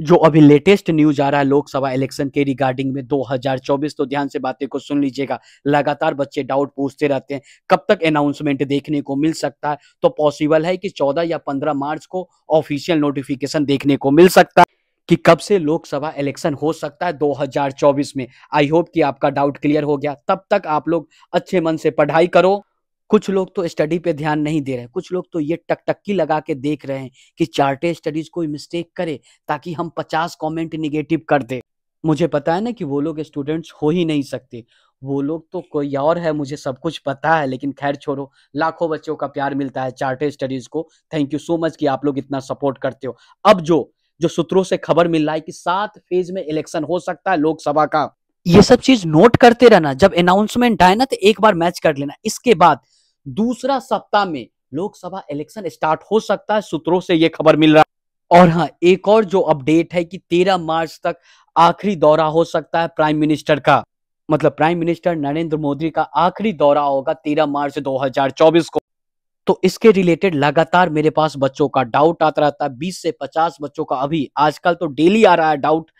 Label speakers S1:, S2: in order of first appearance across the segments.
S1: जो अभी latest news आ रहा है लोकसभा इलेक्शन के रिगार्डिंग में 2024 तो ध्यान से बातें को सुन लीजिएगा लगातार बच्चे डाउट पूछते रहते हैं कब तक अनाउंसमेंट देखने को मिल सकता है तो पॉसिबल है कि 14 या 15 मार्च को ऑफिशियल नोटिफिकेशन देखने को मिल सकता है कि कब से लोकसभा इलेक्शन हो सकता है 2024 में आई होप कि आपका डाउट क्लियर हो गया तब तक आप लोग अच्छे मन से पढ़ाई करो कुछ लोग तो स्टडी पे ध्यान नहीं दे रहे कुछ लोग तो ये टकटक्की लगा के देख रहे हैं कि चार्टे स्टडीज कोई मिस्टेक करे ताकि हम पचास कॉमेंट निगेटिव कर दे मुझे पता है ना कि वो लोग स्टूडेंट्स हो ही नहीं सकते वो लोग तो कोई और है मुझे सब कुछ पता है लेकिन खैर छोड़ो लाखों बच्चों का प्यार मिलता है चार्टे स्टडीज को थैंक यू सो मच कि आप लोग इतना सपोर्ट करते हो अब जो जो सूत्रों से खबर मिल रहा है कि सात फेज में इलेक्शन हो सकता है लोकसभा का ये सब चीज नोट करते रहना जब अनाउंसमेंट आए ना तो एक बार मैच कर लेना इसके बाद दूसरा सप्ताह में लोकसभा इलेक्शन स्टार्ट हो सकता है सूत्रों से यह खबर मिल रहा है और हाँ एक और जो अपडेट है कि 13 मार्च तक आखिरी दौरा हो सकता है प्राइम मिनिस्टर का मतलब प्राइम मिनिस्टर नरेंद्र मोदी का आखिरी दौरा होगा तेरह मार्च 2024 को तो इसके रिलेटेड लगातार मेरे पास बच्चों का डाउट आता रहता है बीस से पचास बच्चों का अभी आजकल तो डेली आ रहा है डाउट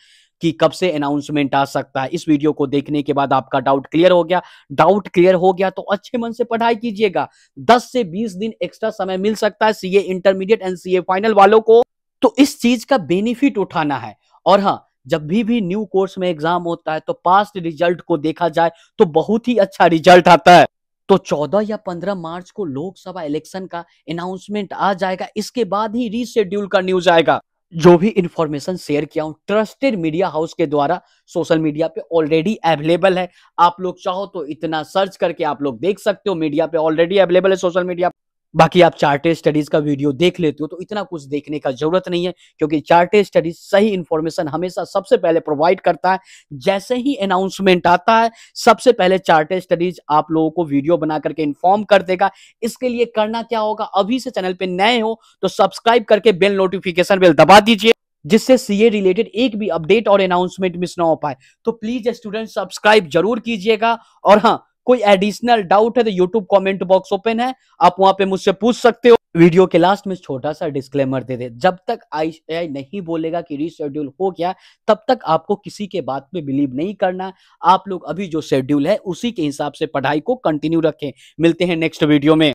S1: कि कब से अनाउंसमेंट आ सकता है इस वीडियो को देखने के बाद आपका डाउट क्लियर हो गया डाउट क्लियर हो गया तो अच्छे मन से पढ़ाई कीजिएगा दस से बीस दिन एक्स्ट्रा समय मिल सकता है CA intermediate and CA final वालों को तो इस चीज का बेनिफिट उठाना है और हाँ जब भी भी न्यू कोर्स में एग्जाम होता है तो पास्ट रिजल्ट को देखा जाए तो बहुत ही अच्छा रिजल्ट आता है तो 14 या 15 मार्च को लोकसभा इलेक्शन का अनाउंसमेंट आ जाएगा इसके बाद ही रीशेड्यूल का न्यूज आएगा जो भी इंफॉर्मेशन शेयर किया हूँ ट्रस्टेड मीडिया हाउस के द्वारा सोशल मीडिया पे ऑलरेडी अवेलेबल है आप लोग चाहो तो इतना सर्च करके आप लोग देख सकते हो मीडिया पे ऑलरेडी अवेलेबल है सोशल मीडिया पे बाकी आप चार्टेड स्टडीज का वीडियो देख लेते हो तो इतना कुछ देखने का जरूरत नहीं है क्योंकि चार्टेड स्टडीज सही इंफॉर्मेशन हमेशा सबसे पहले प्रोवाइड करता है जैसे ही अनाउंसमेंट आता है सबसे पहले चार्टेड स्टडीज आप लोगों को वीडियो बना करके इन्फॉर्म कर देगा इसके लिए करना क्या होगा अभी से चैनल पर नए हो तो सब्सक्राइब करके बेल नोटिफिकेशन बेल दबा दीजिए जिससे सीए रिलेटेड एक भी अपडेट और अनाउंसमेंट मिस ना हो पाए तो प्लीज स्टूडेंट सब्सक्राइब जरूर कीजिएगा और हाँ कोई एडिशनल डाउट है तो यूट्यूब कॉमेंट बॉक्स ओपन है आप वहां पे मुझसे पूछ सकते हो वीडियो के लास्ट में छोटा सा डिस्क्लेमर दे दे जब तक आई नहीं बोलेगा कि रीशेड्यूल हो गया तब तक आपको किसी के बात में बिलीव नहीं करना आप लोग अभी जो शेड्यूल है उसी के हिसाब से पढ़ाई को कंटिन्यू रखें मिलते हैं नेक्स्ट वीडियो में